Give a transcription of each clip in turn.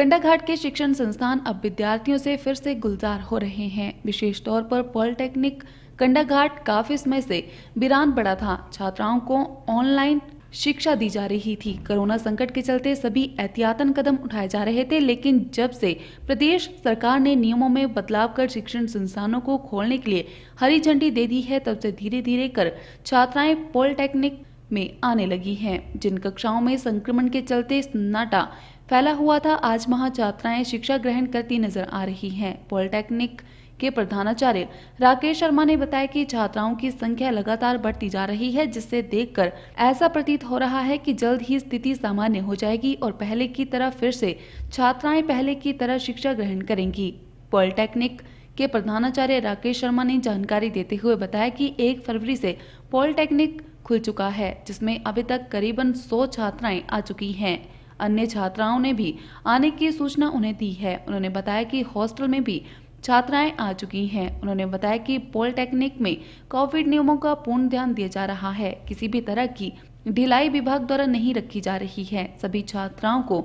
कंडाघाट के शिक्षण संस्थान अब विद्यार्थियों से फिर से गुलजार हो रहे हैं विशेष तौर पर पॉलिटेक्निक कंडाघाट काफी समय से बिरान पड़ा था छात्राओं को ऑनलाइन शिक्षा दी जा रही थी कोरोना संकट के चलते सभी एहतियातन कदम उठाए जा रहे थे लेकिन जब से प्रदेश सरकार ने नियमों में बदलाव कर शिक्षण संस्थानों को खोलने के लिए हरी झंडी दे दी है तब से धीरे धीरे कर छात्राएं पॉलिटेक्निक में आने लगी हैं जिन कक्षाओं में संक्रमण के चलते सन्नाटा फैला हुआ था आज वहां छात्राएं शिक्षा ग्रहण करती नजर आ रही हैं पॉलिटेक्निक के प्रधानाचार्य राकेश शर्मा ने बताया कि छात्राओं की संख्या लगातार बढ़ती जा रही है जिससे देखकर ऐसा प्रतीत हो रहा है कि जल्द ही स्थिति सामान्य हो जाएगी और पहले की तरह फिर से छात्राएं पहले की तरह शिक्षा ग्रहण करेंगी पॉलिटेक्निक के प्रधानाचार्य राकेश शर्मा ने जानकारी देते हुए बताया कि एक फरवरी से पॉलिटेक्निक खुल चुका है जिसमें अभी तक करीबन 100 छात्राएं आ चुकी हैं अन्य छात्राओं ने भी आने की सूचना उन्हें दी है उन्होंने बताया कि हॉस्टल में भी छात्राएं आ चुकी हैं उन्होंने बताया कि पॉलिटेक्निक में कोविड नियमों का पूर्ण ध्यान दिया जा रहा है किसी भी तरह की ढिलाई विभाग द्वारा नहीं रखी जा रही है सभी छात्राओं को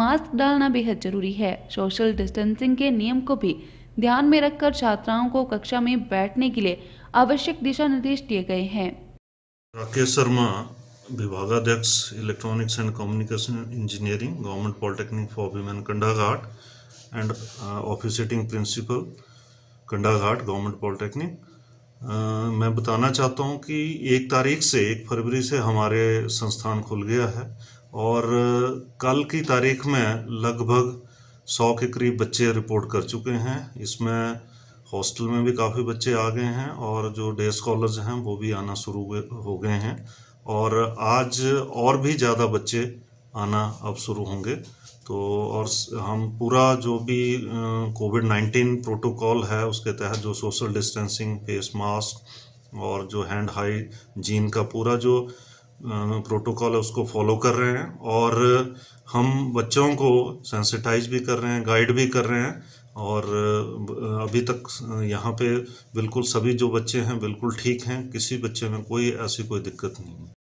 मास्क डालना बेहद जरूरी है सोशल डिस्टेंसिंग के नियम को भी ध्यान में रखकर छात्राओं को कक्षा में बैठने के लिए आवश्यक दिशा निर्देश दिए गए हैं राकेश शर्मा विभागाध्यक्ष electronics and communication engineering government polytechnic for women Kandaghat and officiating principal Kandaghat government polytechnic मैं बताना चाहता हूँ कि एक तारीख से एक फरवरी से हमारे संस्थान खुल गया है और uh, कल की तारीख में लगभग सौ के करीब बच्चे रिपोर्ट कर चुके हैं इसमें हॉस्टल में भी काफ़ी बच्चे आ गए हैं और जो डे स्कॉलर्स हैं वो भी आना शुरू हो गए हैं और आज और भी ज़्यादा बच्चे आना अब शुरू होंगे तो और हम पूरा जो भी कोविड नाइन्टीन प्रोटोकॉल है उसके तहत जो सोशल डिस्टेंसिंग फेस मास्क और जो हैंड हाई जीन का पूरा जो प्रोटोकॉल है उसको फॉलो कर रहे हैं और हम बच्चों को सेंसिटाइज भी कर रहे हैं गाइड भी कर रहे हैं और अभी तक यहाँ पे बिल्कुल सभी जो बच्चे हैं बिल्कुल ठीक हैं किसी बच्चे में कोई ऐसी कोई दिक्कत नहीं है